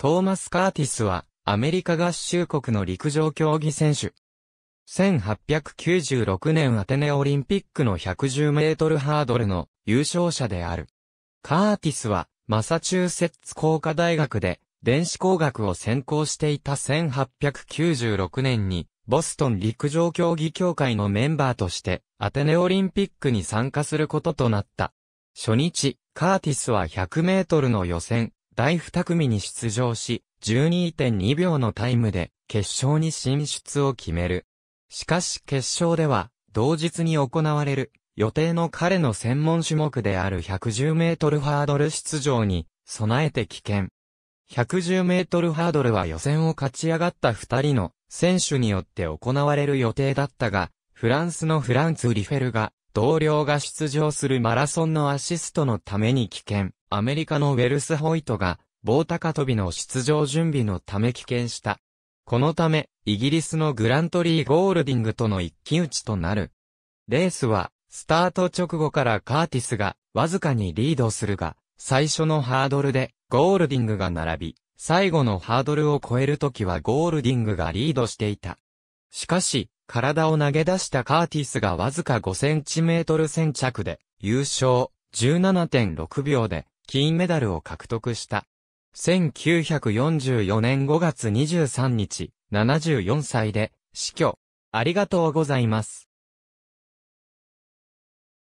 トーマス・カーティスは、アメリカ合衆国の陸上競技選手。1896年アテネオリンピックの110メートルハードルの優勝者である。カーティスは、マサチューセッツ工科大学で、電子工学を専攻していた1896年に、ボストン陸上競技協会のメンバーとして、アテネオリンピックに参加することとなった。初日、カーティスは100メートルの予選、第2組に出場し、12.2秒のタイムで決勝に進出を決める。しかし決勝では、同日に行われる予定の彼の専門種目である110メートルハードル出場に備えて危険。110メートルハードルは予選を勝ち上がった2人の選手によって行われる予定だったが、フランスのフランツ・リフェルが同僚が出場するマラソンのアシストのために危険。アメリカのウェルス・ホイトが、棒高跳びの出場準備のため棄権した。このため、イギリスのグラントリー・ゴールディングとの一騎打ちとなる。レースは、スタート直後からカーティスが、わずかにリードするが、最初のハードルで、ゴールディングが並び、最後のハードルを超えるときはゴールディングがリードしていた。しかし、体を投げ出したカーティスがわずか5センチメートル先着で優勝17.6秒で金メダルを獲得した。1944年5月23日、74歳で死去。ありがとうございます。